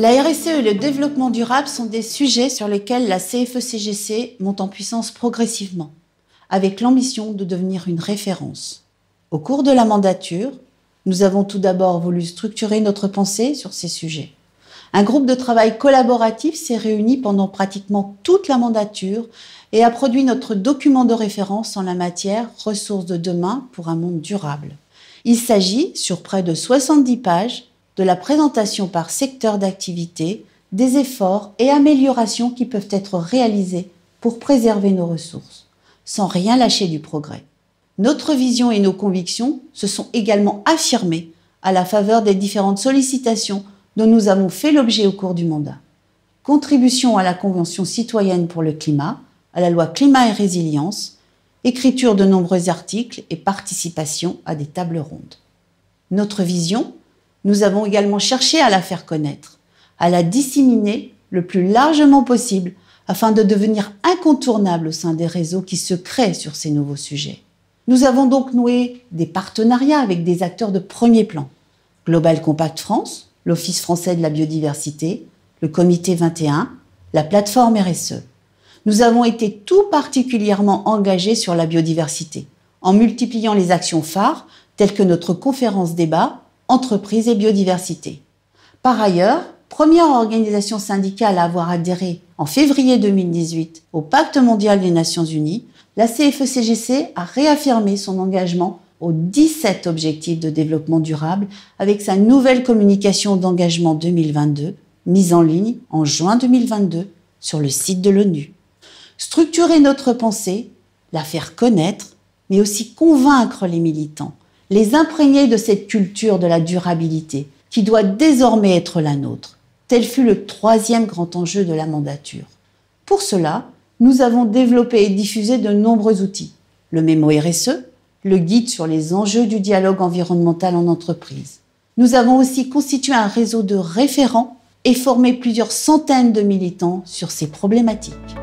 La RSE et le développement durable sont des sujets sur lesquels la CFE-CGC e monte en puissance progressivement, avec l'ambition de devenir une référence. Au cours de la mandature, nous avons tout d'abord voulu structurer notre pensée sur ces sujets. Un groupe de travail collaboratif s'est réuni pendant pratiquement toute la mandature et a produit notre document de référence en la matière Ressources de demain pour un monde durable. Il s'agit, sur près de 70 pages, de la présentation par secteur d'activité, des efforts et améliorations qui peuvent être réalisés pour préserver nos ressources, sans rien lâcher du progrès. Notre vision et nos convictions se sont également affirmées à la faveur des différentes sollicitations dont nous avons fait l'objet au cours du mandat. Contribution à la Convention citoyenne pour le climat, à la loi climat et résilience, écriture de nombreux articles et participation à des tables rondes. Notre vision nous avons également cherché à la faire connaître, à la disséminer le plus largement possible afin de devenir incontournable au sein des réseaux qui se créent sur ces nouveaux sujets. Nous avons donc noué des partenariats avec des acteurs de premier plan. Global Compact France, l'Office français de la biodiversité, le Comité 21, la plateforme RSE. Nous avons été tout particulièrement engagés sur la biodiversité, en multipliant les actions phares telles que notre conférence débat entreprises et biodiversité. Par ailleurs, première organisation syndicale à avoir adhéré en février 2018 au Pacte mondial des Nations Unies, la CFECGC e a réaffirmé son engagement aux 17 objectifs de développement durable avec sa nouvelle communication d'engagement 2022, mise en ligne en juin 2022 sur le site de l'ONU. Structurer notre pensée, la faire connaître, mais aussi convaincre les militants les imprégner de cette culture de la durabilité qui doit désormais être la nôtre. Tel fut le troisième grand enjeu de la mandature. Pour cela, nous avons développé et diffusé de nombreux outils. Le mémo RSE, le guide sur les enjeux du dialogue environnemental en entreprise. Nous avons aussi constitué un réseau de référents et formé plusieurs centaines de militants sur ces problématiques.